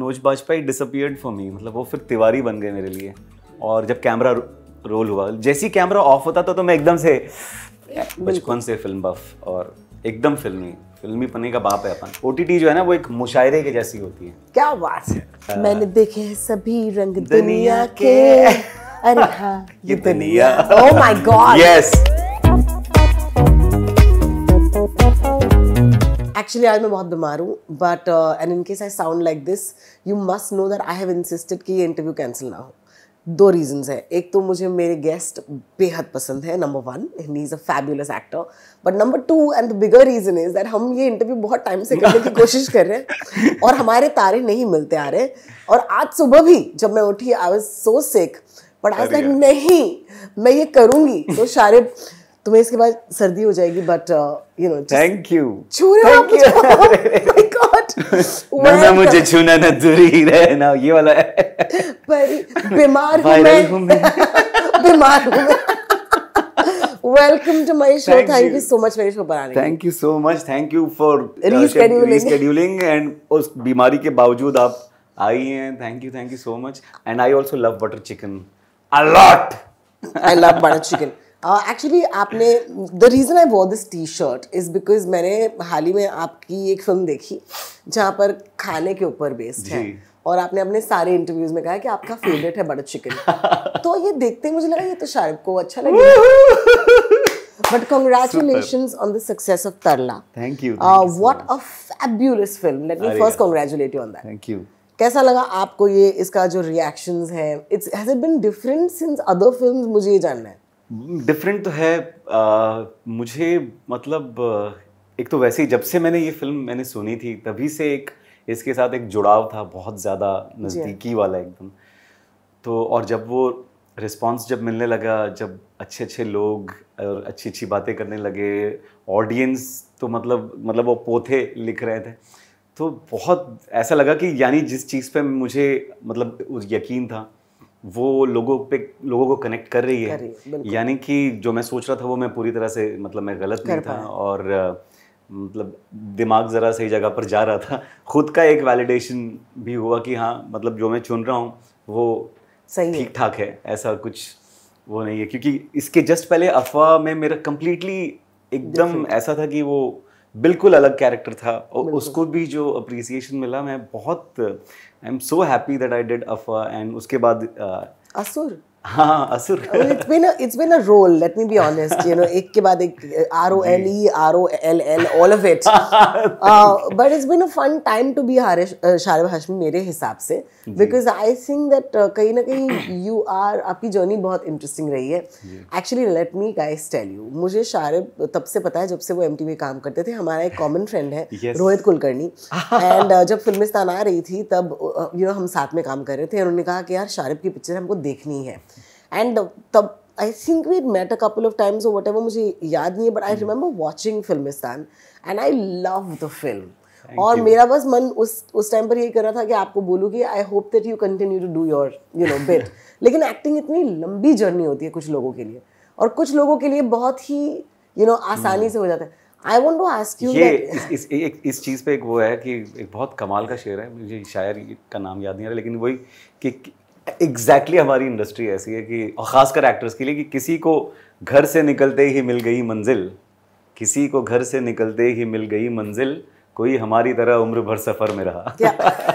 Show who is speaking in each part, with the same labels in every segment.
Speaker 1: Manoj Bajpayee disappeared for me मतलब वो फिर तिवारी बन गए मेरे लिए और जब कैमरा रोल हुआ जैसे ही कैमरा ऑफ होता था तो मैं एकदम से बचपन से फिल्म बफ और एकदम फिल्मी फिल्मी पने का बाप है अपन ओ जो है ना वो एक मुशायरे के जैसी होती है
Speaker 2: क्या बात है हाँ। मैंने देखे हैं सभी रंग दुनिया के अरे हाँ
Speaker 1: ये दुनिया oh my god yes
Speaker 2: actually आज मैं बहुत बीमार हूँ but and in case I sound like this you must know that I have insisted कि ये इंटरव्यू कैंसिल ना हो दो रीजंस है एक तो मुझे मेरे गेस्ट बेहद पसंद है number one he is a fabulous actor but number two and the bigger reason is that हम ये इंटरव्यू बहुत टाइम से करने की कोशिश कर रहे हैं और हमारे तारे नहीं मिलते आ रहे और आज सुबह भी जब मैं उठी I was so sick but आज नहीं मैं ये करूंगी तो शारिब तुम्हें इसके बाद सर्दी हो जाएगी but you know
Speaker 1: thank you छू
Speaker 2: रहे हो
Speaker 1: ना ना मुझे oh छूना ना दूरी रहना ये वाला है
Speaker 2: पर बीमार हूं मैं बीमार हूं मैं welcome to my show thank you so much मेरे शो पर आने thank
Speaker 1: you so much thank you for rescheduling and उस बीमारी के बावजूद आप आई हैं thank you thank you so much and I also love butter chicken a lot I love butter chicken
Speaker 2: actually uh, आपने the reason I wore this T shirt is because मैंने हाल ही में आपकी एक फिल्म देखी जहाँ पर खाने के ऊपर बेस्ड है और आपने अपने सारे इंटरव्यूज में कहा कि आपका फेवरेट है बटर चिकन तो ये देखते ही मुझे लगा ये तो शाहरुख को अच्छा लगे but congratulations on the success of Tarla thank you what a fabulous film let me first a you on that thank you कैसा लगा आपको ये इसका जो रिएक्शंस हैं it's has it been different since other films मुझे ये जानना है
Speaker 1: डिफरेंट तो है आ, मुझे मतलब एक तो वैसे ही जब से मैंने ये फिल्म मैंने सुनी थी तभी से एक इसके साथ एक जुड़ाव था बहुत ज़्यादा नज़दीकी वाला एकदम तो और जब वो रिस्पॉन्स जब मिलने लगा जब अच्छे अच्छे लोग और अच्छी अच्छी बातें करने लगे ऑडियंस तो मतलब मतलब वो पोथे लिख रहे थे तो बहुत ऐसा लगा कि यानी जिस चीज़ पे मुझे मतलब यकीन था वो लोगों पे लोगों को कनेक्ट कर रही है, है यानी कि जो मैं सोच रहा था वो मैं पूरी तरह से मतलब मैं गलत नहीं था और मतलब दिमाग ज़रा सही जगह पर जा रहा था खुद का एक वैलिडेशन भी हुआ कि हाँ मतलब जो मैं चुन रहा हूँ वो सही ठीक ठाक है ऐसा कुछ वो नहीं है क्योंकि इसके जस्ट पहले अफवाह में मेरा कम्प्लीटली एकदम ऐसा था कि वो बिल्कुल अलग कैरेक्टर था और उसको भी जो अप्रिसिएशन मिला मैं बहुत I am so happy that I did Afwaah and उसके बाद uh, Asur
Speaker 2: role let me be you know एक but it's time to be मेरे हिसाब से बिकॉज आई थिंक दैट कहीं ना कहीं यू आर आपकी जर्नी बहुत इंटरेस्टिंग रही है actually let me guys tell you मुझे शारिब तब से पता है जब से वो एम में काम करते थे हमारा एक कॉमन फ्रेंड है yes. Rohit Kulkarni and uh, जब फिल्मिस्तान आ रही थी तब you uh, know you know, हम साथ में काम कर रहे थे उन्होंने कहा कि यार शारिब की पिक्चर हमको देखनी है एंड तब I think we met a couple of times और वट मुझे याद नहीं है but I remember watching Filmistaan and I love the film और मेरा बस मन उस उस टाइम पर यही कर रहा था कि आपको बोलूँ कि I hope that you continue to do your you know best लेकिन एक्टिंग इतनी लंबी जर्नी होती है कुछ लोगों के लिए और कुछ लोगों के लिए बहुत ही यू नो आसानी hmm. से हो जाता है I want to ask you ये that...
Speaker 1: इस, इस, एक, इस चीज़ पे एक वो है कि एक बहुत कमाल का शेर है मुझे शायर का नाम याद नहीं आ रहा लेकिन वही कि एग्जैक्टली exactly हमारी इंडस्ट्री ऐसी है कि और ख़ासकर एक्टर्स के लिए कि किसी को घर से निकलते ही मिल गई मंजिल किसी को घर से निकलते ही मिल गई मंजिल कोई हमारी तरह उम्र भर सफ़र में रहा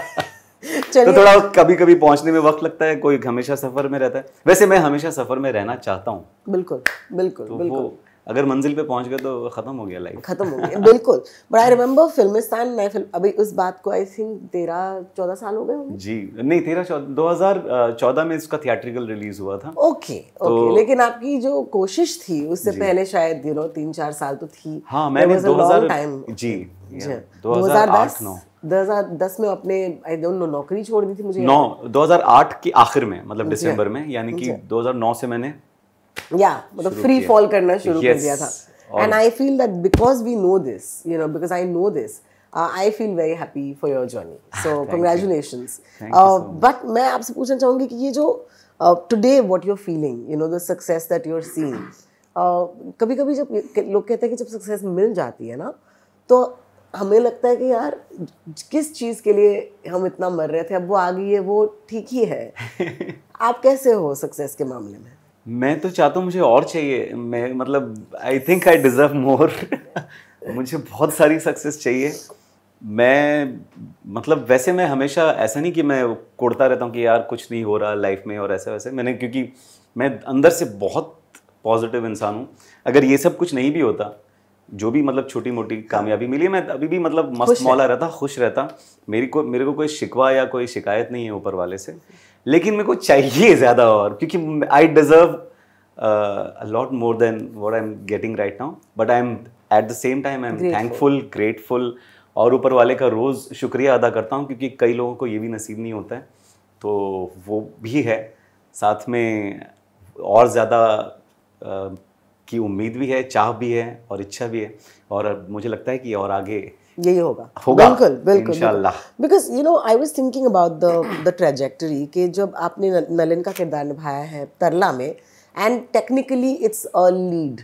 Speaker 1: तो थोड़ा कभी कभी पहुंचने में वक्त लगता है कोई हमेशा सफ़र में रहता है वैसे मैं हमेशा सफ़र में रहना चाहता हूँ
Speaker 2: बिल्कुल बिल्कुल तो बिल्कुल
Speaker 1: अगर मंजिल पे पहुंच गए तो खत्म हो गया लाइफ खत्म हो गया
Speaker 2: बिल्कुल बट आई रिमेम्बर फिल्मिस्तान मैं फिल्म अभी उस बात को आई थिंक तेरह चौदह साल हो
Speaker 1: गए होंगे जी नहीं तेरह दो हजार चौदह में इसका थिएट्रिकल रिलीज हुआ था ओके okay, ओके okay. तो, लेकिन
Speaker 2: आपकी जो कोशिश थी उससे पहले शायद यू नो तीन चार साल तो थी हाँ मैंने दो हजार टाइम जी
Speaker 1: दो हजार दस में अपने 2008 के आखिर में मतलब दिसंबर में यानी कि 2009 से मैंने
Speaker 2: या मतलब फ्री फॉल करना शुरू yes. कर दिया था and I feel that because we know this you know because I know this I feel very happy for your journey so congratulation but मैं आपसे पूछना चाहूंगी कि ये जो today what you're feeling you know the success that you're seen कभी कभी जब लोग कहते हैं कि जब सक्सेस मिल जाती है ना तो हमें लगता है कि यार किस चीज़ के लिए हम इतना मर रहे थे अब वो आ गई है वो ठीक ही है आप कैसे हो सक्सेस के मामले में
Speaker 1: मैं तो चाहता हूँ मुझे और चाहिए मैं मतलब आई थिंक आई डिज़र्व मोर मुझे बहुत सारी सक्सेस चाहिए मैं मतलब वैसे मैं हमेशा ऐसा नहीं कि मैं कोड़ता रहता हूँ कि यार कुछ नहीं हो रहा लाइफ में और ऐसे वैसे मैंने क्योंकि मैं अंदर से बहुत पॉजिटिव इंसान हूँ अगर ये सब कुछ नहीं भी होता जो भी मतलब छोटी मोटी कामयाबी मिली मैं अभी भी मतलब मस्त मौला रहता खुश रहता मेरी को मेरे को कोई शिकवा या कोई शिकायत नहीं है ऊपर वाले से लेकिन मेरे को चाहिए ज़्यादा और क्योंकि I deserve lot more than what I am getting right now but I am at the same time I am thankful grateful और ऊपर वाले का रोज़ शुक्रिया अदा करता हूँ क्योंकि कई लोगों को ये भी नसीब नहीं होता है तो वो भी है साथ में और ज़्यादा uh, की उम्मीद भी है चाह भी है और इच्छा भी है और मुझे लगता है कि और आगे
Speaker 2: यही होगा होगा बिल्कुल बिल्कुल because you know I was thinking about the the trajectory कि जब आपने नलिन का किरदार निभाया है तरला में and technically it's a lead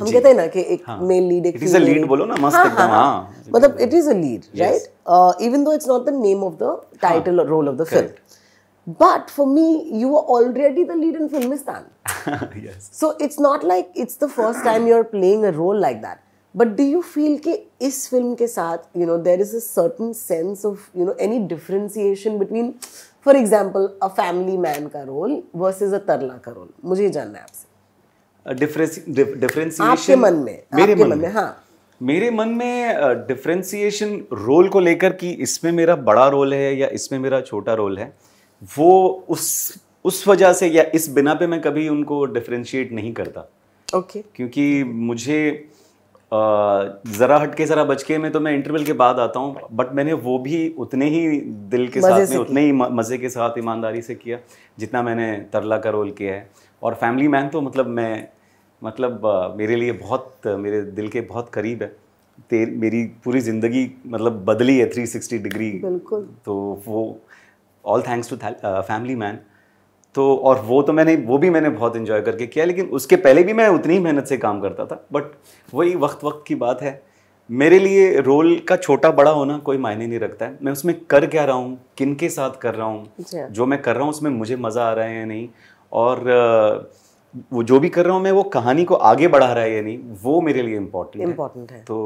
Speaker 2: हम कहते हैं ना कि एक मेल हाँ। लीड एक इज अ लीड बोलो ना मस्त हाँ, एकदम हां हाँ। मतलब it is a lead right even though it's not the name of the title role of the film but for me you are already the lead in Filmistaan yes so it's not like it's the first time you're playing a role like that but do you feel कि इस फिल्म के साथ you know there is a certain sense of you know any differentiation between for example a Family Man का role versus a Tarla का role मुझे जानना है
Speaker 1: आपसे डिफरेंसिएशन मन में मेरे मन, मन में हाँ मेरे मन में डिफ्रेंसीशन रोल को लेकर कि इसमें मेरा बड़ा रोल है या इसमें मेरा छोटा रोल है वो उस उस वजह से या इस बिना पे मैं कभी उनको डिफ्रेंशिएट नहीं करता ओके okay. क्योंकि मुझे ज़रा हटके ज़रा बचके में तो मैं इंटरवल के बाद आता हूँ बट मैंने वो भी उतने ही दिल के साथ में उतने ही मज़े के साथ ईमानदारी से किया जितना मैंने तरला का रोल किया है और फैमिली मैन तो मतलब मैं मतलब मेरे लिए बहुत मेरे दिल के बहुत करीब है तेर मेरी पूरी ज़िंदगी मतलब बदली है थ्री सिक्सटी डिग्री बिल्कुल तो वो all thanks to Family Man तो और वो तो मैंने वो भी मैंने बहुत इन्जॉय करके किया लेकिन उसके पहले भी मैं उतनी ही मेहनत से काम करता था बट वही वक्त वक्त की बात है मेरे लिए रोल का छोटा बड़ा होना कोई मायने नहीं रखता है मैं उसमें कर क्या रहा हूँ किन के साथ कर रहा हूँ हाँ। जो मैं कर रहा हूँ उसमें मुझे मज़ा आ रहा है या नहीं और वो जो भी कर रहा हूँ मैं वो कहानी को आगे बढ़ा रहा है या नहीं वो मेरे लिए इम्पोर्टेंट है, है। तो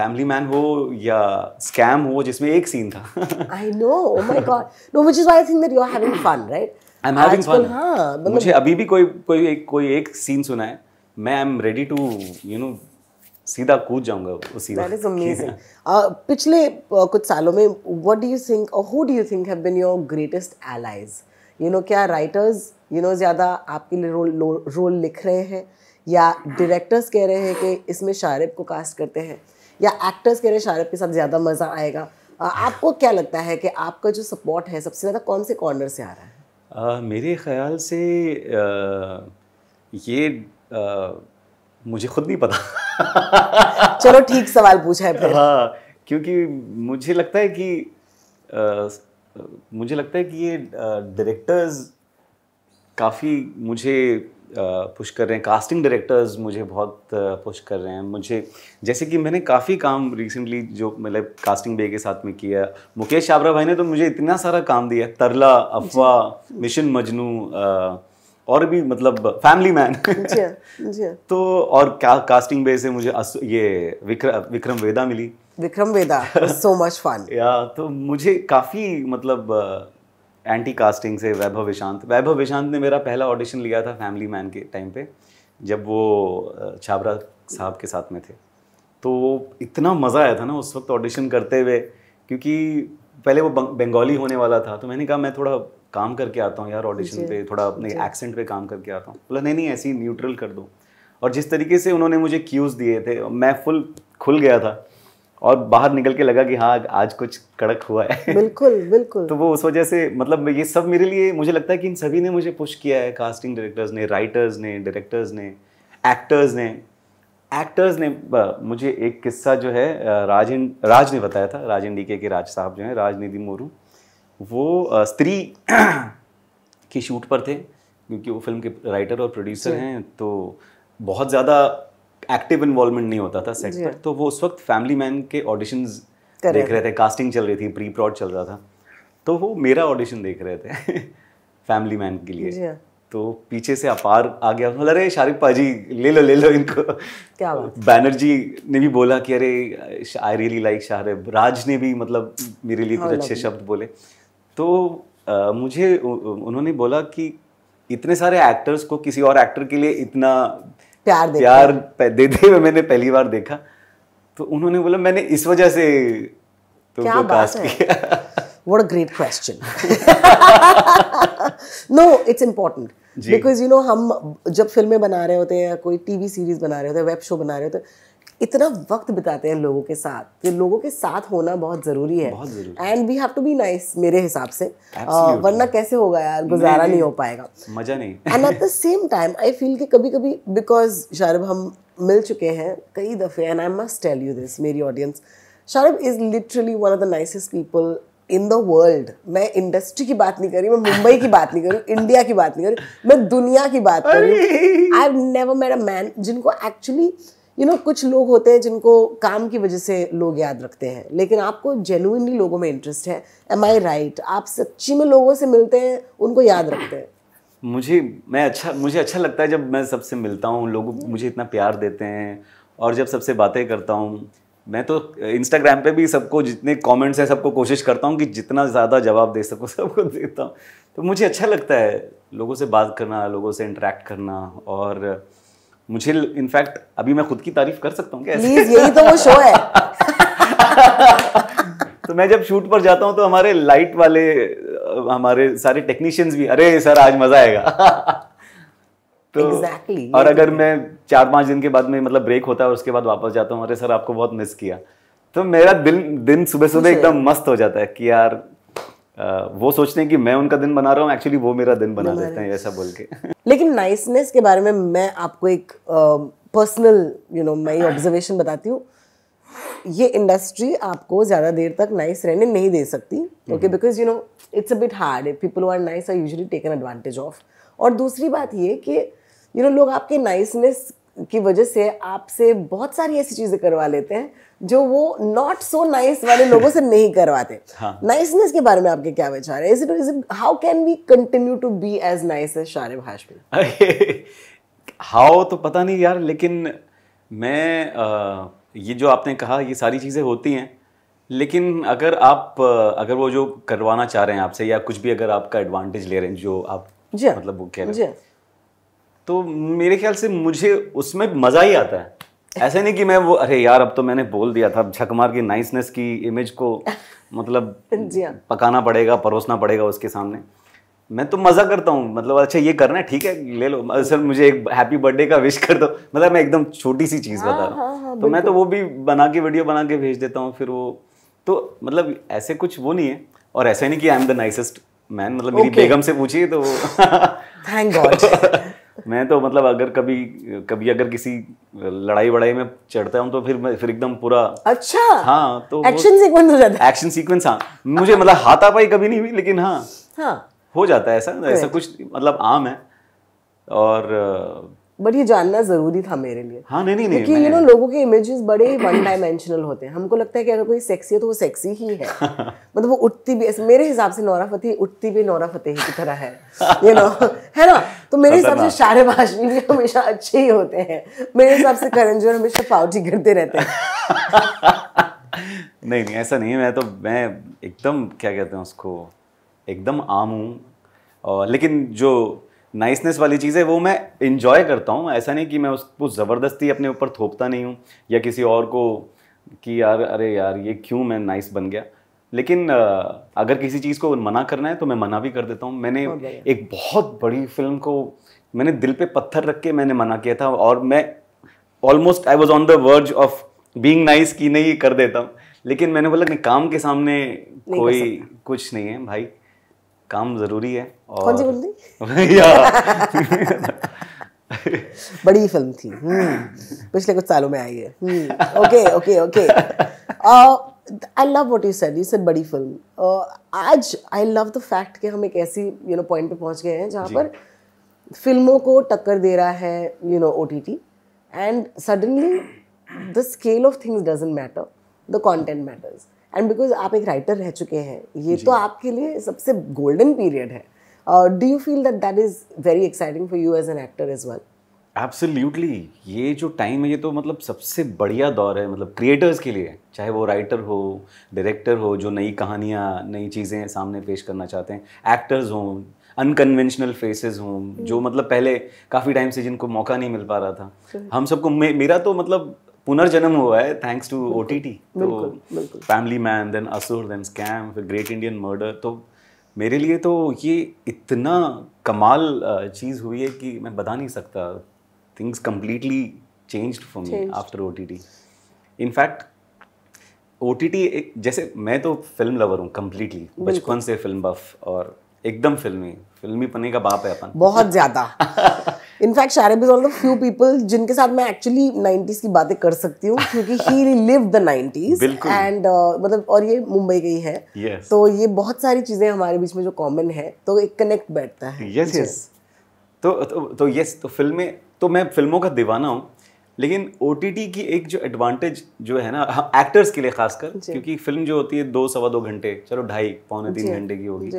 Speaker 1: फैमिली मैन हो या स्कैम हो जिसमें एक सीन था
Speaker 2: I know my God no which is why I think that you are having fun right
Speaker 1: I am having fun हां मुझे अभी भी कोई कोई एक कोई एक सीन सुना है मैं I am ready to you know सीधा कूद जाऊंगा उस सीन दैट इज अमेजिंग
Speaker 2: पिछले uh, कुछ सालों में व्हाट डू यू थिंक और who do you think have been your greatest allies you know क्या राइटर्स यू नो ज़्यादा आपके लिए रोल रोल लिख रहे हैं या डायरेक्टर्स कह रहे हैं कि इसमें शारिब को कास्ट करते हैं या एक्टर्स कह रहे हैं शाहरुख के साथ ज़्यादा मज़ा आएगा आपको क्या लगता है कि आपका जो सपोर्ट है सबसे ज़्यादा कौन से कॉर्नर से आ रहा है
Speaker 1: आ, मेरे ख्याल से आ, ये आ, मुझे खुद नहीं पता चलो ठीक सवाल पूछा है फिर हाँ क्योंकि मुझे लगता है कि आ, मुझे लगता है कि ये डायरेक्टर्स काफ़ी मुझे पुश कर रहे हैं कास्टिंग डायरेक्टर्स मुझे बहुत पुश कर रहे हैं मुझे जैसे कि मैंने काफ़ी काम रिसेंटली जो मतलब कास्टिंग बे के साथ में किया मुकेश छाबरा भाई ने तो मुझे इतना सारा काम दिया तरला अफवाह मिशन मजनू और भी मतलब फैमिली मैन हाँ, हाँ। तो और क्या कास्टिंग बे से मुझे ये विक्र, विक्रम वेदा मिली
Speaker 2: Vikram Vedha
Speaker 1: so much fun या तो मुझे काफ़ी मतलब एंटी कास्टिंग से वैभव विशांत वैभव विशांत ने मेरा पहला ऑडिशन लिया था फैमिली मैन के टाइम पे जब वो छाबरा साहब के साथ में थे तो इतना मज़ा आया था ना उस वक्त ऑडिशन करते हुए क्योंकि पहले वो बंगाली होने वाला था तो मैंने कहा मैं थोड़ा काम करके आता हूँ यार ऑडिशन पे थोड़ा अपने एक्सेंट पे काम करके आता हूँ बोला नहीं नहीं ऐसे ही न्यूट्रल कर दो और जिस तरीके से उन्होंने मुझे क्यूज़ दिए थे मैं फुल खुल गया था और बाहर निकल के लगा कि हाँ आज कुछ कड़क हुआ है बिल्कुल बिल्कुल तो वो उस वजह से मतलब ये सब मेरे लिए मुझे लगता है कि इन सभी ने मुझे पुश किया है कास्टिंग डायरेक्टर्स ने राइटर्स ने डायरेक्टर्स ने एक्टर्स ने एक्टर्स ने मुझे एक किस्सा जो है राजन राज ने बताया था राजन डी के राज साहब जो हैं राजनिधि मोरू वो स्त्री की शूट पर थे क्योंकि वो फिल्म के राइटर और प्रोड्यूसर हैं तो बहुत ज़्यादा एक्टिव इन्वॉल्वमेंट नहीं होता था सेट पर तो वो उस वक्त फैमिली मैन के ऑडिशन देख रहे थे कास्टिंग चल रही थी प्री प्रॉड चल रहा था तो वो मेरा ऑडिशन देख रहे थे फैमिली मैन के लिए हाँ। तो पीछे से अपार आ गया बोला अरे शारिफ पाजी ले लो ले लो इनको क्या बात बैनर्जी ने भी बोला कि अरे आई रियली लाइक शाहरिफ राज ने भी मतलब मेरे लिए हाँ, कुछ अच्छे शब्द बोले तो आ, मुझे उन्होंने बोला कि इतने सारे एक्टर्स को किसी और एक्टर के लिए इतना
Speaker 2: प्यार देते प्यार
Speaker 1: देते हुए मैंने पहली बार देखा तो उन्होंने बोला मैंने इस वजह से तो क्या बात है what a
Speaker 2: great question no it's important because you know हम जब फिल्में बना रहे होते हैं या कोई टीवी सीरीज बना रहे होते हैं वेब शो बना रहे होते हैं इतना वक्त बिताते हैं लोगों के साथ कि तो लोगों के साथ होना बहुत ज़रूरी है and we have to be nice मेरे हिसाब से uh, वरना कैसे होगा यार गुजारा नहीं, नहीं हो पाएगा
Speaker 1: मज़ा नहीं and
Speaker 2: at the same time I feel कि कभी कभी बिकॉज शारब हम मिल चुके हैं कई दफ़े and I must tell you this मेरी audience Sharib is literally one of the nicest people in the world मैं इंडस्ट्री की बात नहीं कर रही मैं मुंबई की बात नहीं कर रही इंडिया की बात नहीं कर रही मैं दुनिया की बात कर रही I have never made a man जिनको एक्चुअली यू नो कुछ लोग होते हैं जिनको काम की वजह से लोग याद रखते हैं लेकिन आपको जेनुइनली लोगों में इंटरेस्ट है एम आई राइट आप सच्ची में लोगों से मिलते हैं उनको याद रखते हैं
Speaker 1: मुझे मैं अच्छा मुझे अच्छा लगता है जब मैं सबसे मिलता हूँ लोग मुझे इतना प्यार देते हैं और जब सबसे बातें करता हूँ मैं तो इंस्टाग्राम पे भी सबको जितने कमेंट्स हैं सबको कोशिश करता हूँ कि जितना ज़्यादा जवाब दे सको सबको देता हूँ तो मुझे अच्छा लगता है लोगों से बात करना लोगों से इंटरेक्ट करना और मुझे इनफैक्ट अभी मैं खुद की तारीफ कर सकता हूँ प्लीज यही तो वो शो
Speaker 2: है
Speaker 1: तो मैं जब शूट पर जाता हूँ तो हमारे लाइट वाले हमारे सारे टेक्नीशियंस भी अरे सर आज मजा आएगा तो exactly, और तो अगर मैं चार पांच दिन के बाद में मतलब ब्रेक होता है और उसके बाद वापस जाता हूँ अरे सर आपको बहुत मिस किया तो मेरा दिन दिन सुबह सुबह एकदम मस्त हो जाता है कि यार वो सोचते हैं कि मैं उनका दिन बना रहा हूँ एक्चुअली वो मेरा दिन बना देते हैं ऐसा बोल के
Speaker 2: लेकिन नाइसनेस के बारे में मैं आपको एक पर्सनल यू नो मैं ऑब्जर्वेशन बताती हूँ ये इंडस्ट्री आपको ज़्यादा देर तक नाइस रहने नहीं दे सकती okay because you know it's a bit hard people are nice are usually taken advantage of और दूसरी बात ये कि यू नो लोग आपके नाइसनेस की वजह से आपसे बहुत सारी ऐसी चीज़ें करवा लेते हैं जो वो नॉट सो नाइस वाले लोगों से नहीं करवाते नाइसनेस हाँ. के बारे में आपके क्या विचार है is it is it how can we continue to be as nice as Sharib
Speaker 1: Hashmi how तो पता नहीं यार लेकिन मैं आ, ये जो आपने कहा ये सारी चीज़ें होती हैं लेकिन अगर आप अगर वो जो करवाना चाह रहे हैं आपसे या कुछ भी अगर आपका एडवांटेज ले रहे हैं जो आप हाँ। मतलब वो कह रहे हैं हाँ। तो मेरे ख्याल से मुझे उसमें मज़ा ही आता है ऐसे नहीं कि मैं वो अरे यार अब तो मैंने बोल दिया था झकमार की नाइसनेस की इमेज को मतलब हाँ। पकाना पड़ेगा परोसना पड़ेगा उसके सामने मैं तो मज़ा करता हूँ मतलब अच्छा ये करना है ठीक है ले लो सर मुझे एक हैप्पी बर्थडे का विश कर दो मतलब मैं एकदम छोटी सी चीज़ बता हाँ, रहा हूँ हाँ, तो मैं तो वो भी बना के वीडियो बना के भेज देता हूँ फिर वो तो मतलब ऐसे कुछ वो नहीं है और ऐसा नहीं कि I am the nicest man मतलब मेरी okay. बेगम से पूछिए तो थैंक गॉड मैं तो मतलब अगर कभी कभी अगर किसी लड़ाई वड़ाई में चढ़ता हूँ तो फिर फिर एकदम पूरा अच्छा हाँ तो एक्शन सीक्वेंस हो जाता है एक्शन सीक्वेंस हाँ मुझे मतलब हाथापाई कभी नहीं हुई लेकिन हाँ हाँ हो जाता है ऐसा ऐसा कुछ मतलब आम है और
Speaker 2: बट ये जानना जरूरी था मेरे लिए
Speaker 1: हाँ नहीं नहीं क्योंकि यू नो
Speaker 2: लोगों के इमेजेस बड़े वन डायमेंशनल होते हैं हमको लगता है कि अगर कोई सेक्सी है तो वो सेक्सी ही है
Speaker 1: मतलब
Speaker 2: वो उठती भी मेरे हिसाब से नौरा फतेह उठती भी नौरा फतेह की तरह है यू नो है ना तो मेरे हिसाब से शारे भाषण भी हमेशा अच्छे ही होते हैं मेरे हिसाब से करण जोहर हमेशा पाउटी करते रहते हैं
Speaker 1: नहीं नहीं ऐसा नहीं मैं तो मैं एकदम क्या कहते हैं उसको एकदम आम हूँ लेकिन जो नाइसनेस वाली चीज़ है वो मैं इन्जॉय करता हूँ ऐसा नहीं कि मैं उसको ज़बरदस्ती अपने ऊपर थोपता नहीं हूँ या किसी और को कि यार अरे यार ये क्यों मैं नाइस बन गया लेकिन अगर किसी चीज़ को मना करना है तो मैं मना भी कर देता हूँ मैंने एक बहुत बड़ी फिल्म को मैंने दिल पे पत्थर रख के मैंने मना किया था और मैं almost I was on the verge of being nice की नहीं कर देता हूँ लेकिन मैंने बोला कि काम के सामने कोई कुछ नहीं है भाई काम जरूरी है और कौन सी बोल
Speaker 2: बड़ी फिल्म थी हम्म, पिछले कुछ सालों में आई है okay okay okay I love what you said you said बड़ी फिल्म uh, आज आई लव द फैक्ट कि हम एक ऐसी यू नो पॉइंट पे पहुंच गए हैं जहाँ पर फिल्मों को टक्कर दे रहा है you know O T T and suddenly the scale of things doesn't matter the content matters and because आप एक राइटर रह चुके हैं ये तो आपके लिए सबसे गोल्डन पीरियड है do you feel that that is very exciting for you as an actor is well
Speaker 1: absolutely ये जो टाइम है ये तो मतलब सबसे बढ़िया दौर है मतलब क्रिएटर्स के लिए चाहे वो राइटर हो डायरेक्टर हो जो नई कहानियाँ नई चीज़ें सामने पेश करना चाहते हैं एक्टर्स हों अनकन्वेंशनल फेसेस हों जो hmm. मतलब पहले काफ़ी टाइम से जिनको मौका नहीं मिल पा रहा था हम सबको मे, मेरा तो मतलब पुनर्जन्म हुआ है thanks to O T T तो Family Man then Asur then Scam फिर ग्रेट इंडियन मर्डर तो मेरे लिए तो ये इतना कमाल चीज़ हुई है कि मैं बता नहीं सकता things completely change for me after O T T in fact O T T एक जैसे मैं तो फिल्म लवर हूँ कम्प्लीटली बचपन से फिल्म बफ और एकदम फिल्मी फिल्मी पने का बाप है अपन बहुत ज़्यादा
Speaker 2: in fact Sharib is all the few people जिनके साथ मैं एक्चुअली नाइन्टीज की बातें कर सकती हूँ क्योंकि he live the nineties
Speaker 1: and
Speaker 2: मतलब और ये मुंबई गई है yes. तो ये बहुत सारी चीज़ें हमारे बीच में जो कॉमन है तो एक कनेक्ट बैठता है यस yes,
Speaker 1: yes. तो तो, तो यस तो फिल्में तो मैं फिल्मों का दीवाना हूँ लेकिन ओ की एक जो एडवांटेज जो है ना एक्टर्स के लिए खासकर क्योंकि फिल्म जो होती है दो सवा दो घंटे चलो ढाई पौने तीन घंटे की होगी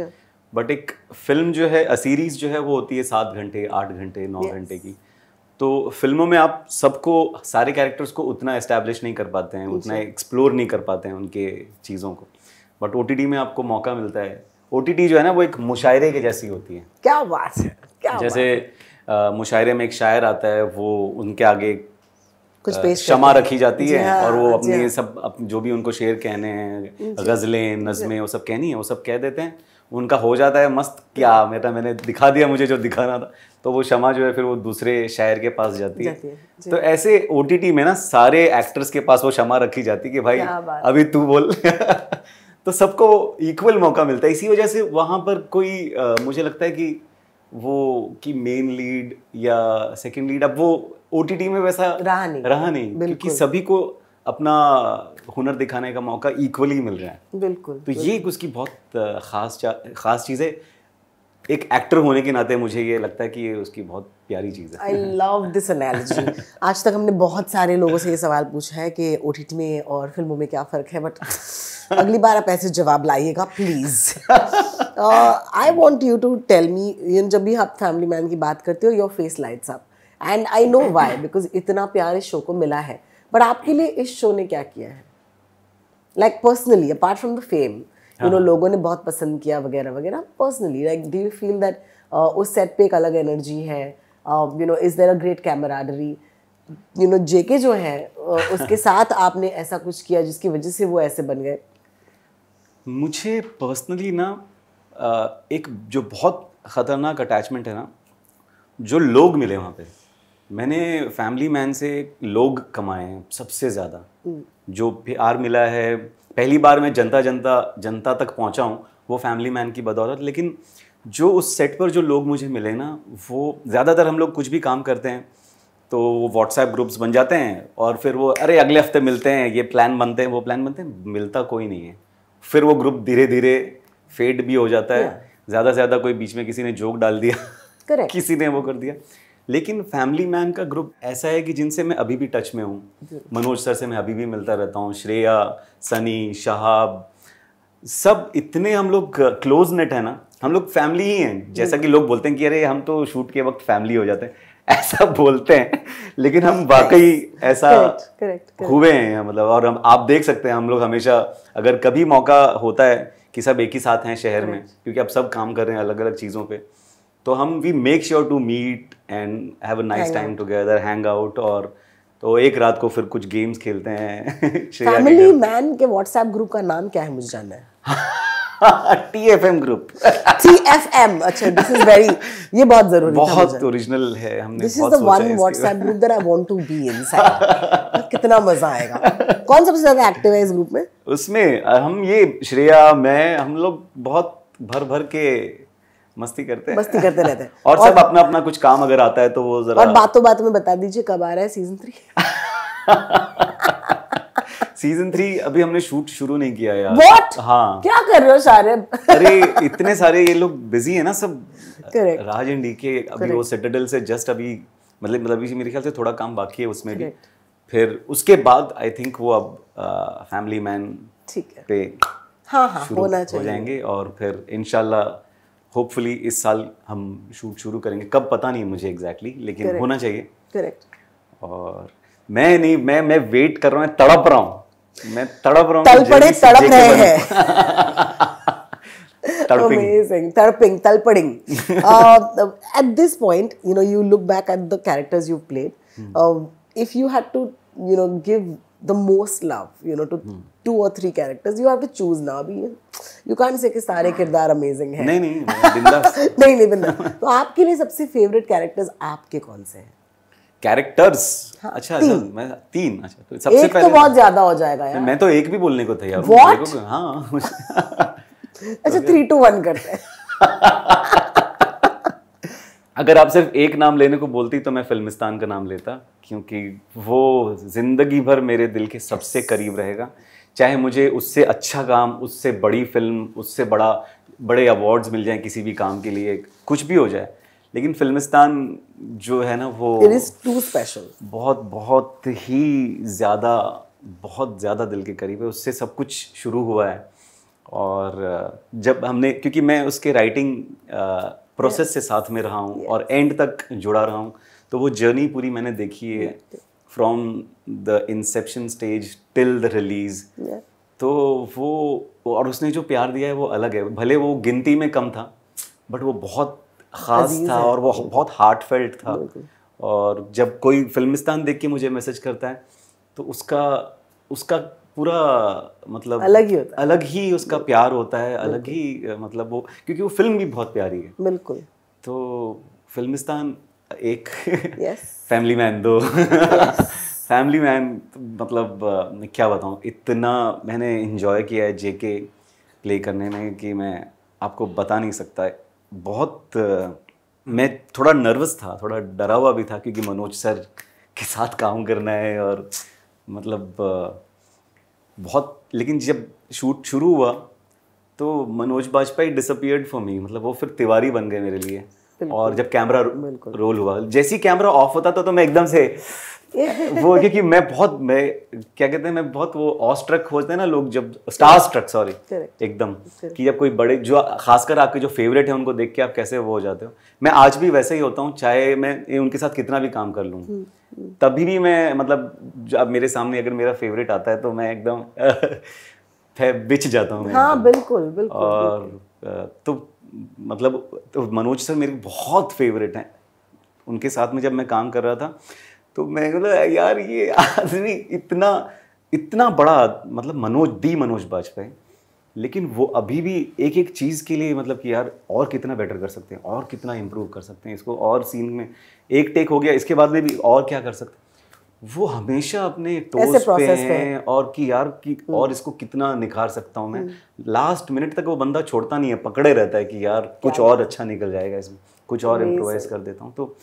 Speaker 1: बट एक फिल्म जो है अ सीरीज जो है वो होती है सात घंटे आठ घंटे नौ घंटे yes. की तो फिल्मों में आप सबको सारे कैरेक्टर्स को उतना इस्टेब्लिश नहीं कर पाते हैं उतना एक्सप्लोर नहीं कर पाते हैं उनके चीज़ों को बट ओ में आपको मौका मिलता है ओ जो है ना वो एक मुशायरे के जैसी होती है
Speaker 2: क्या बात है क्या
Speaker 1: जैसे आ, मुशायरे में एक शायर आता है वो उनके आगे
Speaker 2: कुछ क्षमा रखी जाती है हाँ, और वो अपने हाँ।
Speaker 1: सब जो भी उनको शेर कहने हैं गज़लें नज़में वो सब कहनी है वो सब कह देते हैं उनका हो जाता है मस्त क्या मेरा मैंने दिखा दिया मुझे जो दिखाना था तो वो क्षमा जो है फिर वो दूसरे शायर के पास जाती, जाती है, है तो ऐसे ओ में ना सारे एक्टर्स के पास वो क्षमा रखी जाती कि भाई अभी तू बोल तो सबको इक्वल मौका मिलता है इसी वजह से वहाँ पर कोई आ, मुझे लगता है कि वो कि मेन लीड या सेकंड लीड अब वो ओ में वैसा रहा नहीं रहा नहीं क्योंकि सभी को अपना हुनर दिखाने का मौका इक्वली मिल रहा है
Speaker 2: बिल्कुल तो बिल्कुल। ये एक
Speaker 1: उसकी बहुत खास खास चीज़ है एक एक्टर होने के नाते मुझे ये लगता है कि ये उसकी बहुत प्यारी चीज़ है आई
Speaker 2: लव दिस एनालॉजी आज तक हमने बहुत सारे लोगों से ये सवाल पूछा है कि ओ में और फिल्मों में क्या फ़र्क है बट अगली बार आप ऐसे जवाब लाइएगा please I want you to tell me जब भी आप फैमिली मैन की बात करते हो your face lights up and I know why because इतना प्यार इस शो को मिला है बट आपके लिए इस शो ने क्या किया है like personally apart from the fame you know लोगों ने बहुत पसंद किया वगैरह वगैरह personally like do you feel that उस सेट पे एक अलग एनर्जी है you know is there a great camaraderie you know JK जो है uh, उसके साथ आपने ऐसा कुछ किया जिसकी वजह से वो ऐसे बन गए
Speaker 1: मुझे पर्सनली ना uh, एक जो बहुत ख़तरनाक अटैचमेंट है ना जो लोग मिले वहाँ पे मैंने फैमिली मैन से लोग कमाए हैं सबसे ज़्यादा हम्म। जो प्यार मिला है पहली बार मैं जनता जनता जनता तक पहुँचा हूँ वो फैमिली मैन की बदौलत लेकिन जो उस सेट पर जो लोग मुझे मिले ना वो ज़्यादातर हम लोग कुछ भी काम करते हैं तो वो व्हाट्सएप ग्रुप्स बन जाते हैं और फिर वो अरे अगले हफ्ते मिलते हैं ये प्लान बनते हैं वो प्लान बनते हैं मिलता कोई नहीं है फिर वो ग्रुप धीरे धीरे फेड भी हो जाता है ज़्यादा से ज़्यादा कोई बीच में किसी ने जोक डाल दिया किसी ने वो कर दिया लेकिन फैमिली मैन का ग्रुप ऐसा है कि जिनसे मैं अभी भी टच में हूँ मनोज सर से मैं अभी भी मिलता रहता हूँ श्रेया सनी शहाब सब इतने हम लोग क्लोज नेट है ना हम लोग फैमिली ही हैं जैसा कि लोग बोलते हैं कि अरे हम तो शूट के वक्त फैमिली हो जाते हैं ऐसा बोलते हैं लेकिन हम वाकई ऐसा हुए हैं मतलब और हम आप देख सकते हैं हम लोग हमेशा अगर कभी मौका होता है कि सब एक ही साथ हैं शहर में क्योंकि अब सब काम कर रहे हैं अलग अलग चीज़ों पर तो हम we make sure to meet and have a nice time together hang out और तो एक रात को फिर कुछ गेम्स खेलते हैं फैमिली
Speaker 2: मैन के व्हाट्सएप ग्रुप का नाम क्या है मुझे जानना है
Speaker 1: T F M group T F M अच्छा दिस इज वेरी ये बहुत जरूरी बहुत ओरिजिनल है हमने this is the one WhatsApp group
Speaker 2: that I want to be inside कितना मजा आएगा कौन सबसे ज्यादा एक्टिव है इस ग्रुप में
Speaker 1: उसमें हम ये श्रेया मैं हम लोग बहुत भर भर के मस्ती करते मस्ती करते रहते हैं और, और सब अपना अपना कुछ काम अगर आता है तो वो जरा और बातों
Speaker 2: बातों में बता दीजिए कब आ रहा है सीजन थ्री
Speaker 1: सीजन थ्री अभी हमने शूट शुरू नहीं किया यार What? हाँ क्या
Speaker 2: कर रहे हो सारे
Speaker 1: अरे इतने सारे ये लोग बिजी है ना सब Correct. राज एंड के अभी Correct. वो सेटेडल से जस्ट अभी मतलब मतलब मेरे ख्याल से थोड़ा काम बाकी है उसमें Correct. भी फिर उसके बाद आई थिंक वो अब फैमिली मैन ठीक है पे हाँ हाँ होना चाहिए हो जाएंगे और फिर इनशाला होपफुली इस साल हम शूट शुरू करेंगे कब पता नहीं मुझे एग्जैक्टली exactly, लेकिन Correct. होना चाहिए करेक्ट और मैं नहीं मैं मैं वेट कर रहा हूँ तड़प रहा हूँ मैं तड़प रहा हूँ तल पड़े तड़प रहे हैं Amazing.
Speaker 2: Tarping, talping. uh, at this point, you know, you look back at the characters you've played. Hmm. Uh, if you had to, you know, give the most love you know to hmm. two or three characters you have to choose now अभी you can't say सारे किरदार
Speaker 1: amazing हैं नहीं नहीं नहीं
Speaker 2: नहीं बिंदास तो आपके लिए सबसे favorite characters आपके कौन
Speaker 1: से हैं कैरेक्टर्स हाँ, अच्छा तीन, अच्छा, मैं तीन अच्छा तो सबसे एक तो पहले तो बहुत
Speaker 2: ज्यादा हो जाएगा यार
Speaker 1: मैं तो एक भी बोलने को तैयार हूँ हाँ अच्छा थ्री टू वन
Speaker 2: करते हैं
Speaker 1: अगर आप सिर्फ एक नाम लेने को बोलती तो मैं फिल्मिस्तान का नाम लेता क्योंकि वो ज़िंदगी भर मेरे दिल के सबसे करीब रहेगा चाहे मुझे उससे अच्छा काम उससे बड़ी फिल्म उससे बड़ा बड़े अवार्ड्स मिल जाएं किसी भी काम के लिए कुछ भी हो जाए लेकिन फिल्मिस्तान जो है ना वो इट इज़
Speaker 2: टू स्पेशल
Speaker 1: बहुत बहुत ही ज़्यादा बहुत ज़्यादा दिल के करीब है उससे सब कुछ शुरू हुआ है और जब हमने क्योंकि मैं उसके राइटिंग प्रोसेस से साथ में रहा हूँ और एंड तक जुड़ा रहा हूँ तो वो जर्नी पूरी मैंने देखी है from the inception stage till the release तो वो और उसने जो प्यार दिया है वो अलग है भले वो गिनती में कम था बट वो बहुत खास था और वो बहुत हार्ट फेल्ट था और जब कोई फिल्मिस्तान देख के मुझे मैसेज करता है तो उसका उसका पूरा मतलब अलग ही होता है अलग ही उसका प्यार होता है अलग ही मतलब वो क्योंकि वो फिल्म भी बहुत प्यारी है बिल्कुल तो फिल्मिस्तान एक फैमिली मैन दो फैमिली मैन मतलब क्या बताऊँ इतना मैंने इन्जॉय किया है जे के प्ले करने में कि मैं आपको बता नहीं सकता बहुत मैं थोड़ा नर्वस था थोड़ा डरा हुआ भी था क्योंकि मनोज सर के साथ काम करना है और मतलब बहुत लेकिन जब शूट शुरू हुआ तो Manoj Bajpayee disappeared for me मतलब वो फिर तिवारी बन गए मेरे लिए और जब कैमरा रोल हुआ जैसे ही कैमरा ऑफ होता था तो मैं एकदम से वो क्योंकि मैं बहुत मैं क्या कहते हैं मैं बहुत वो ऑस्ट्रक होते हैं ना लोग जब स्टार स्ट्रक सॉरी एकदम कि जब कोई बड़े जो खासकर आपके जो फेवरेट है उनको देख के आप कैसे वो हो जाते हो मैं आज भी वैसे ही होता हूँ चाहे मैं उनके साथ कितना भी काम कर लूँ हम्म, हम्म। तभी भी मैं मतलब अब मेरे सामने अगर मेरा फेवरेट आता है तो मैं एकदम बिछ जाता हूँ हाँ
Speaker 2: बिल्कुल बिल्कुल
Speaker 1: और तो मतलब तो मनोज सर मेरे बहुत फेवरेट हैं उनके साथ में जब मैं काम कर रहा था तो मैं बोला यार ये आदमी इतना इतना बड़ा मतलब मनोज दी मनोज वाजपेयी लेकिन वो अभी भी एक एक चीज़ के लिए मतलब कि यार और कितना बेटर कर सकते हैं और कितना इम्प्रूव कर सकते हैं इसको और सीन में एक टेक हो गया इसके बाद में भी और क्या कर सकते हैं वो हमेशा अपने टोस पे हैं और कि यार कि हम्म। और इसको कितना निखार सकता हूँ मैं लास्ट हम्म। मिनट तक वो बंदा छोड़ता नहीं है पकड़े रहता है कि यार कुछ और अच्छा निकल जाएगा इसमें कुछ और इम्प्रोवाइज कर देता हूँ तो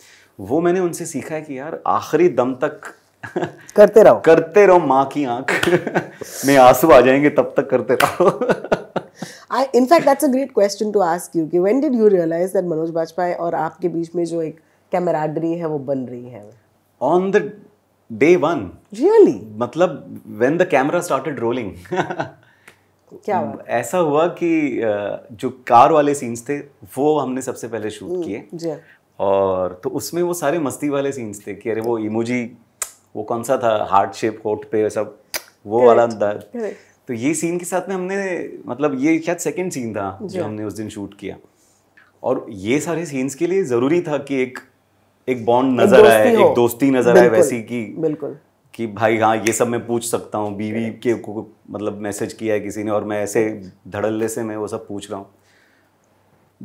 Speaker 1: वो मैंने उनसे सीखा है कि यार आखिरी दम तक करते रहो करते रहो माँ की आंख में आंसू आ जाएंगे तब तक करते रहो
Speaker 2: I in fact that's a great question to ask you कि when did you realize that Manoj Bajpayee और आपके बीच में जो एक कैमराडरी है वो बन रही है
Speaker 1: on the day one really मतलब when the camera started rolling
Speaker 2: क्या हुआ?
Speaker 1: ऐसा हुआ कि जो कार वाले सीन्स थे वो हमने सबसे पहले शूट hmm, किए और तो उसमें वो सारे मस्ती वाले सीन्स थे कि अरे वो इमोजी वो कौन सा था हार्ट शेप होट पे सब वो वाला तो ये सीन के साथ में हमने मतलब ये शायद सेकंड सीन था जो हमने उस दिन शूट किया और ये सारे सीन्स के लिए ज़रूरी था कि एक एक बॉन्ड नजर आए एक दोस्ती नजर आए वैसी की बिल्कुल कि भाई हाँ ये सब मैं पूछ सकता हूँ बीवी के को मतलब मैसेज किया है किसी ने और मैं ऐसे धड़ल्ले से मैं वो सब पूछ रहा हूँ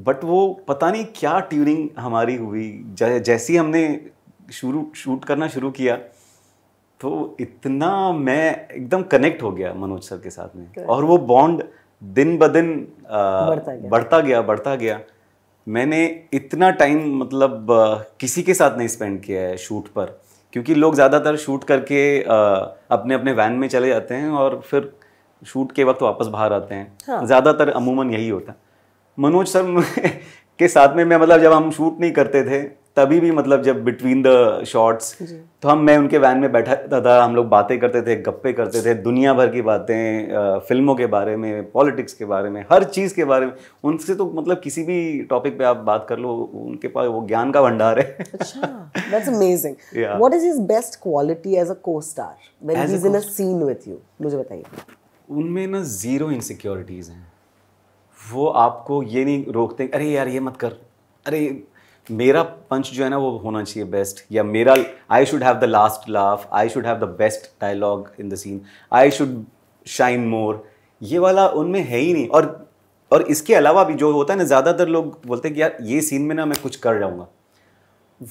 Speaker 1: बट वो पता नहीं क्या ट्यूनिंग हमारी हुई जैसी हमने शुरू शूट करना शुरू किया तो इतना मैं एकदम कनेक्ट हो गया मनोज सर के साथ में और वो बॉन्ड दिन ब दिन बढ़ता गया बढ़ता गया बढ़ता गया मैंने इतना टाइम मतलब किसी के साथ नहीं स्पेंड किया है शूट पर क्योंकि लोग ज़्यादातर शूट करके अपने अपने वैन में चले जाते हैं और फिर शूट के वक्त वापस बाहर आते हैं हाँ। ज़्यादातर अमूमन यही होता है मनोज सर के साथ में मैं मतलब जब हम शूट नहीं करते थे तभी भी मतलब जब बिटवीन द शॉट्स तो हम मैं उनके वैन में बैठा था, था हम लोग बातें करते थे गप्पे करते थे दुनिया भर की बातें फिल्मों के बारे में पॉलिटिक्स के बारे में हर चीज़ के बारे में उनसे तो मतलब किसी भी टॉपिक पे आप बात कर लो उनके पास वो ज्ञान का भंडार है
Speaker 2: that's amazing what is his best quality as a co-star when he is in a scene you मुझे
Speaker 1: बताइए उनमें ना जीरो इनसिक्योरिटीज हैं वो आपको ये नहीं रोकते अरे यार ये मत कर अरे मेरा पंच जो है ना वो होना चाहिए बेस्ट या मेरा I should have the last laugh I should have the best dialogue in the scene I should shine more ये वाला उनमें है ही नहीं और और इसके अलावा भी जो होता है ना ज़्यादातर लोग बोलते हैं कि यार ये सीन में ना मैं कुछ कर जाऊँगा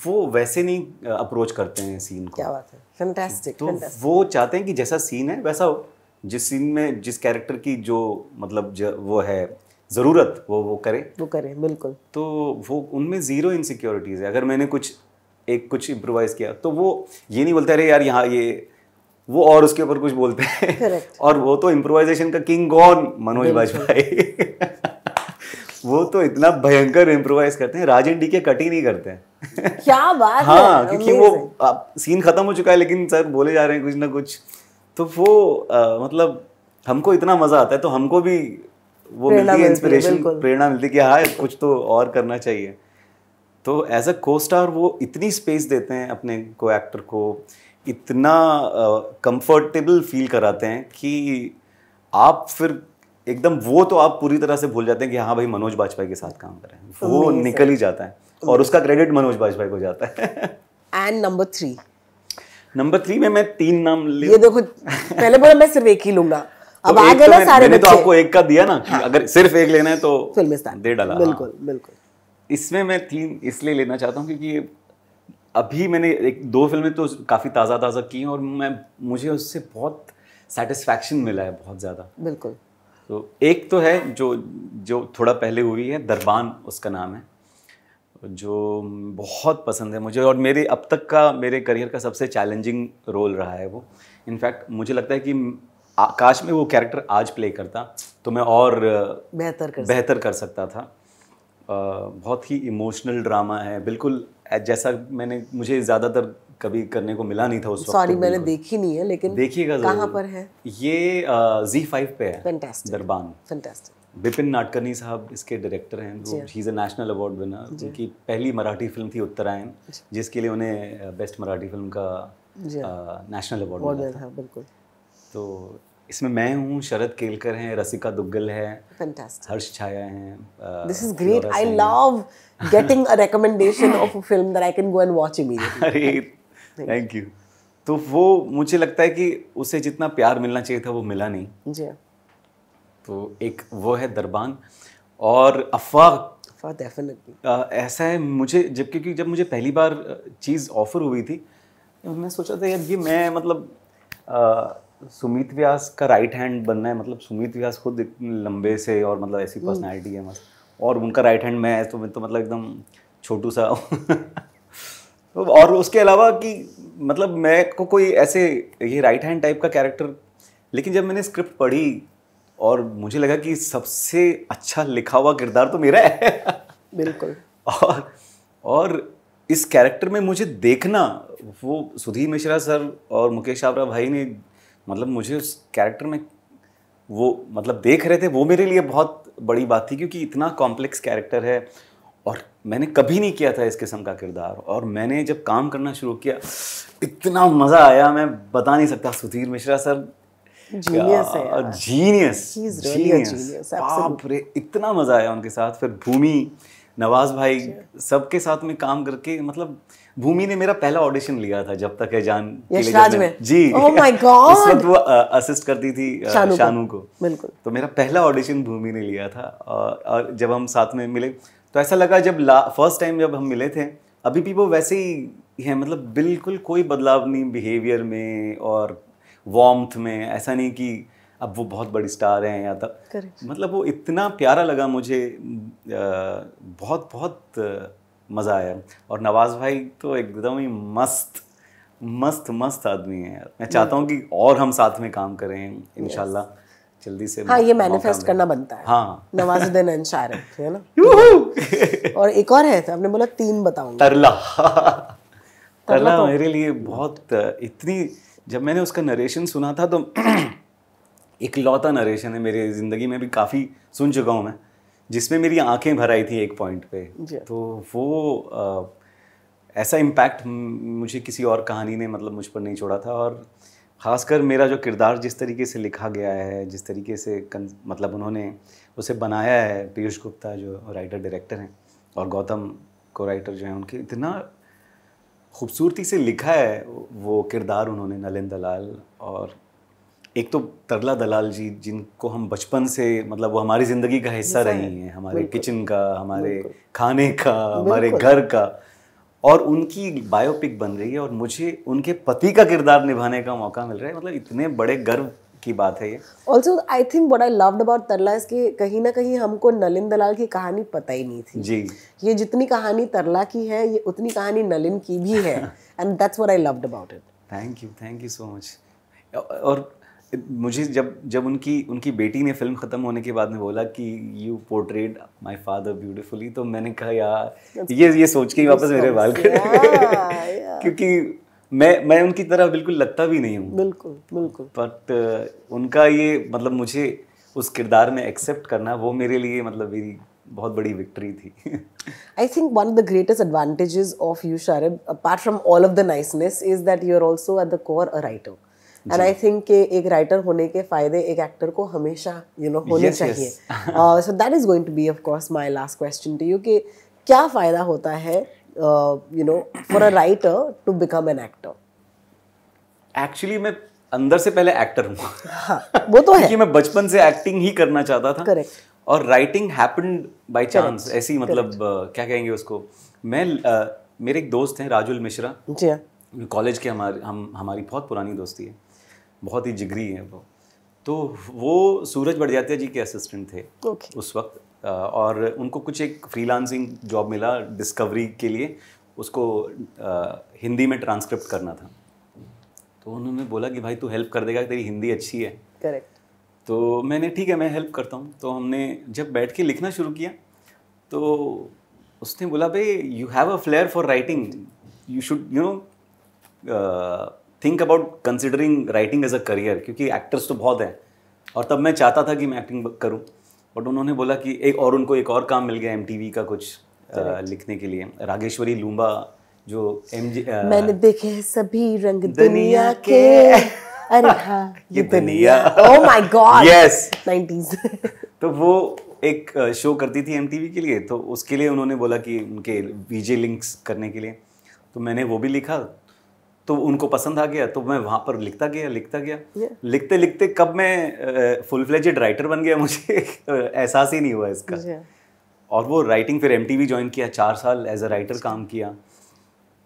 Speaker 1: वो वैसे नहीं अप्रोच करते हैं सीन को क्या बात है
Speaker 2: फैंटास्टिक तो fantastic.
Speaker 1: वो चाहते हैं कि जैसा सीन है वैसा हो जिस सीन में जिस कैरेक्टर की जो मतलब जो वो है ज़रूरत वो वो करें
Speaker 2: वो करें बिल्कुल
Speaker 1: तो वो उनमें ज़ीरो इनसिक्योरिटीज़ है अगर मैंने कुछ एक कुछ इम्प्रोवाइज़ किया तो वो ये नहीं बोलते अरे यार यहाँ ये वो और उसके ऊपर कुछ बोलते हैं और वो तो इम्प्रोवाइजेशन का किंग कौन मनोज बाजपेयी वो तो इतना भयंकर इम्प्रोवाइज करते हैं राजन डी के कट ही नहीं करते हैं
Speaker 2: क्या बात हाँ है? क्योंकि वो
Speaker 1: आप, सीन खत्म हो चुका है लेकिन सर बोले जा रहे हैं कुछ ना कुछ तो वो आ, मतलब हमको इतना मजा आता है तो हमको भी वो मिलती है इंस्पिरेशन प्रेरणा मिलती है कि हाँ कुछ तो और करना चाहिए तो एज अ को स्टार वो इतनी स्पेस देते हैं अपने को एक्टर को इतना कंफर्टेबल uh, फील कराते हैं कि आप फिर एकदम वो तो आप पूरी तरह से भूल जाते हैं कि हाँ भाई मनोज बाजपेयी के साथ काम करें वो निकल ही जाता है और उसका क्रेडिट मनोज बाजपेयी को जाता है
Speaker 2: and number three
Speaker 1: number three में मैं तीन नाम ले ये देखो
Speaker 2: पहले बोला मैं सिर्फ एक ही लूंगा
Speaker 1: तो अब तो आ गए ना सारे मैंने तो आपको एक का दिया ना कि हाँ। अगर सिर्फ एक लेना है तो फिल्मिस्तान दे डाला बिल्कुल हाँ। बिल्कुल इसमें मैं तीन इसलिए लेना चाहता हूँ क्योंकि अभी मैंने एक दो फिल्में तो काफ़ी ताज़ा ताज़ा की हैं और मैं मुझे उससे बहुत सेटिस्फैक्शन मिला है बहुत ज़्यादा बिल्कुल तो एक तो है जो जो थोड़ा पहले हुई है दरबान उसका नाम है जो बहुत पसंद है मुझे और मेरे अब तक का मेरे करियर का सबसे चैलेंजिंग रोल रहा है वो इनफैक्ट मुझे लगता है कि काश में वो कैरेक्टर आज प्ले करता तो मैं और
Speaker 2: बेहतर कर बेहतर कर
Speaker 1: सकता था बहुत ही इमोशनल ड्रामा है बिल्कुल जैसा मैंने मुझे ज़्यादातर कभी करने को मिला नहीं था उस सॉरी तो मैंने
Speaker 2: देखी नहीं है लेकिन देखिएगा कहाँ पर है
Speaker 1: ये जी फाइव पे है दरबान विपिन नाटकनी साहब इसके डायरेक्टर हैं he is a national award winner उनकी पहली मराठी फिल्म थी उत्तरायण जिसके लिए उन्हें बेस्ट मराठी फिल्म का नेशनल अवार्ड मिला था बिल्कुल तो इसमें मैं हूँ शरद केलकर हैं रसिका दुग्गल है Fantastic. हर्ष छाया हैं this is great I love
Speaker 2: getting a recommendation of a film that I can go and watch
Speaker 1: immediately thank you तो वो मुझे लगता है कि उसे जितना प्यार मिलना चाहिए था वो मिला नहीं जी हाँ। तो एक वो है दरबान और अफवाह
Speaker 2: अफवाह डेफिनेटली
Speaker 1: ऐसा है मुझे जब क्योंकि जब मुझे पहली बार चीज़ ऑफर हुई थी तो मैं सोचा था यार ये मैं मतलब सुमित व्यास का राइट हैंड बनना है मतलब सुमित व्यास खुद लंबे से और मतलब ऐसी पर्सनैलिटी हम्म। है मस्त और उनका राइट हैंड मैं तो मैं तो मतलब एकदम छोटू सा और उसके अलावा कि मतलब मैं को कोई ऐसे ये राइट हैंड टाइप का कैरेक्टर लेकिन जब मैंने स्क्रिप्ट पढ़ी और मुझे लगा कि सबसे अच्छा लिखा हुआ किरदार तो मेरा है बिल्कुल और और इस कैरेक्टर में मुझे देखना वो सुधीर मिश्रा सर और मुकेश आवरा भाई ने मतलब मुझे उस कैरेक्टर में वो मतलब देख रहे थे वो मेरे लिए बहुत बड़ी बात थी क्योंकि इतना कॉम्प्लेक्स कैरेक्टर है और मैंने कभी नहीं किया था इस किस्म का किरदार और मैंने जब काम करना शुरू किया इतना मज़ा आया मैं बता नहीं सकता Sudhir Mishra sir genius genius इतना मज़ा आया उनके साथ फिर भूमि नवाज भाई अच्छा। सबके साथ में काम करके मतलब भूमि ने मेरा पहला ऑडिशन लिया था जब तक है जान यशराज में जी ओह माय गॉड उस वक्त वो असिस्ट करती थी शानू, शानू को बिल्कुल तो मेरा पहला ऑडिशन भूमि ने लिया था और जब हम साथ में मिले तो ऐसा लगा जब फर्स्ट टाइम जब हम मिले थे अभी भी वो वैसे ही है मतलब बिल्कुल कोई बदलाव नहीं बिहेवियर में और वार्म्थ में ऐसा नहीं कि अब वो बहुत बड़ी स्टार हैं या तब मतलब वो इतना प्यारा लगा मुझे बहुत बहुत मज़ा आया और नवाज़ भाई तो एकदम ही मस्त मस्त मस्त आदमी है यार मैं चाहता हूँ कि और हम साथ में काम करें इन जल्दी से हाँ ये मैनिफेस्ट करना बनता है हाँ नवाजुद्दीन
Speaker 2: अंसारफ है ना और एक और है आपने बोला तीन बताऊंगा तरला तरला तो मेरे
Speaker 1: लिए बहुत इतनी जब मैंने उसका नरेशन सुना था तो इकलौता नरेशन है मेरी ज़िंदगी में भी काफ़ी सुन चुका हूँ मैं जिसमें मेरी आंखें भर आई थी एक पॉइंट पे तो वो आ, ऐसा इम्पैक्ट मुझे किसी और कहानी ने मतलब मुझ पर नहीं छोड़ा था और ख़ासकर मेरा जो किरदार जिस तरीके से लिखा गया है जिस तरीके से कन, मतलब उन्होंने उसे बनाया है पीयूष गुप्ता जो राइटर डायरेक्टर हैं और गौतम को राइटर जो हैं उनके इतना खूबसूरती से लिखा है वो किरदार उन्होंने नलिन दलाल और एक तो तरला दलाल जी जिनको हम बचपन से मतलब वो हमारी ज़िंदगी का हिस्सा रही हैं हमारे किचन का हमारे खाने का हमारे घर का और उनकी बायोपिक बन रही है और मुझे उनके पति का किरदार निभाने का मौका मिल रहा है मतलब इतने बड़े गर्व की बात है ये
Speaker 2: also I think what I loved about Tarla इसके कहीं ना कहीं हमको नलिन दलाल की कहानी पता ही नहीं थी जी ये जितनी कहानी तरला की है ये उतनी कहानी नलिन की भी है and that's what I loved about it
Speaker 1: thank you thank you so much और मुझे जब जब उनकी उनकी बेटी ने फिल्म ख़त्म होने के बाद में बोला कि you portrait my father beautifully तो मैंने कहा यार ये ये सोच के ही वापस मेरे बाल कर क्योंकि मैं मैं उनकी तरह बिल्कुल लगता भी नहीं हूँ बिल्कुल बिल्कुल बट uh, उनका ये मतलब मुझे उस किरदार में एक्सेप्ट करना वो मेरे लिए मतलब मेरी बहुत बड़ी विक्ट्री थी
Speaker 2: I think one of the greatest advantages of you Sharib apart from all of the niceness is that you are also at the core a writer and I think के एक राइटर होने के फायदे एक एक्टर को हमेशा you know होने yes, चाहिए so that is going to be of course my last question to you कि क्या फायदा होता है you know for a writer to become an actor
Speaker 1: actually मैं अंदर से पहले एक्टर हूँ हाँ, वो तो है कि मैं बचपन से एक्टिंग ही करना चाहता था करेक्ट और राइटिंग हैपेंड बाय चांस ऐसी मतलब uh, क्या कहेंगे उसको मैं uh, मेरे एक दोस्त हैं राजुल मिश्रा जी हाँ। कॉलेज के हमारे हम हमारी बहुत पुरानी दोस्ती है बहुत ही जिगरी हैं वो तो वो सूरज बड़जात्या जी के असिस्टेंट थे okay. उस वक्त और उनको कुछ एक फ्रीलांसिंग जॉब मिला डिस्कवरी के लिए उसको हिंदी में ट्रांसक्रिप्ट करना था तो उन्होंने बोला कि भाई तू हेल्प कर देगा तेरी हिंदी अच्छी है करेक्ट तो मैंने ठीक है मैं हेल्प करता हूँ तो हमने जब बैठ के लिखना शुरू किया तो उसने बोला भाई you have a flair for writing you should you know think about considering writing as a career क्योंकि एक्टर्स तो बहुत हैं और तब मैं चाहता था कि मैं एक्टिंग करूँ बट उन्होंने बोला कि एक और उनको एक और काम मिल गया एम का कुछ आ, लिखने के लिए रागेश्वरी लूम्बा जो एम जी मैंने
Speaker 2: देखे सभी रंग दुनिया के, अरे हाँ
Speaker 1: ये दुनिया ओह माय गॉड यस तो वो एक शो करती थी एम के लिए तो उसके लिए उन्होंने बोला कि उनके वीजे लिंक्स करने के लिए तो मैंने वो भी लिखा तो उनको पसंद आ गया तो मैं वहाँ पर लिखता गया लिखता गया yeah. लिखते लिखते कब मैं फुल फ्लेजेड राइटर बन गया मुझे तो एहसास ही नहीं हुआ इसका yeah. और वो राइटिंग फिर एम टी ज्वाइन किया चार साल एज अ राइटर काम किया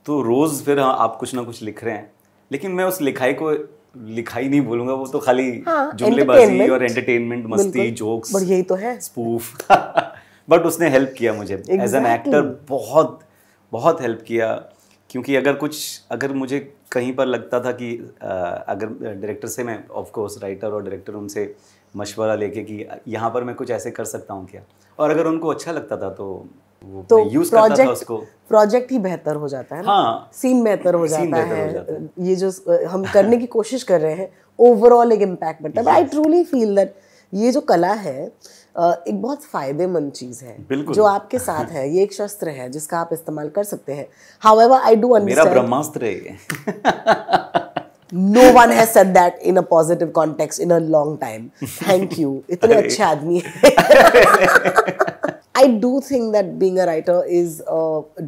Speaker 1: तो रोज़ फिर हाँ, आप कुछ ना कुछ लिख रहे हैं लेकिन मैं उस लिखाई को लिखाई नहीं बोलूंगा वो तो खाली हाँ, जुमलेबाजी और एंटरटेनमेंट मस्ती जोक्स बट यही तो है स्पूफ बट उसने हेल्प किया मुझे एज एन एक्टर बहुत बहुत हेल्प किया क्योंकि अगर कुछ अगर मुझे कहीं पर लगता था कि आ, अगर डायरेक्टर से मैं ऑफ कोर्स राइटर और डायरेक्टर उनसे मशवरा लेके कि यहाँ पर मैं कुछ ऐसे कर सकता हूँ क्या और अगर उनको अच्छा लगता था तो वो तो यूज करता था उसको
Speaker 2: प्रोजेक्ट ही बेहतर हो जाता है ना हाँ, सीन बेहतर हो जाता है हो जाता। ये जो हम करने की कोशिश कर रहे हैं ओवरऑल एक इम्पैक्ट बनता है आई ट्रूली फील दैट ये जो कला है एक बहुत फ़ायदेमंद चीज़ है जो आपके साथ है ये एक शस्त्र है जिसका आप इस्तेमाल कर सकते हैं हाउ एवर आई डू मेरा ब्रह्मास्त्र है no one has said that in a positive context in a long time thank you इतने अच्छे आदमी है I do think that being a writer is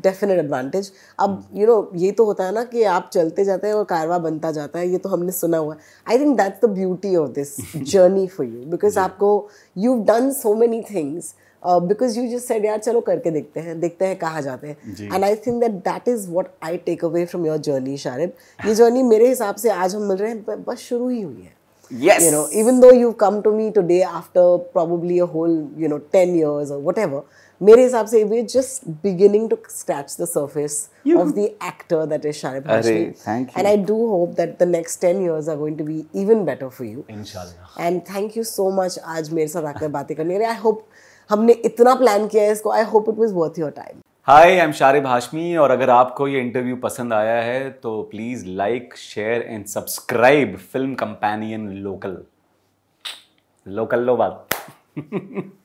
Speaker 2: definite advantage अब यू नो ये तो होता है ना कि आप चलते जाते हैं और कारवा बनता जाता है ये तो हमने सुना हुआ है I think that's the beauty of this journey for you because आपको you done so many things because you just said यार चलो करके देखते हैं देखते हैं कहाँ जाते हैं and I think that that is what I take away from your journey Sharib ये जर्नी मेरे हिसाब से आज हम मिल रहे हैं बस शुरू ही हुई है
Speaker 1: Yes. You know, even
Speaker 2: though you've come to me today after probably a whole, you know, 10 years or whatever, mere hisab se, we're just beginning to scratch the surface of the actor that is Sharif Hashmi. Thank you. And I do hope that the next 10 years are going to be even better for you. Inshallah. And thank you so much aaj mere sath aakar baatein karne I hope humne itna plan kiya hai isko. I hope it was worth your time.
Speaker 1: Hi I am Sharib Hashmi और अगर आपको ये interview पसंद आया है तो please like share and subscribe film companion local local लो बात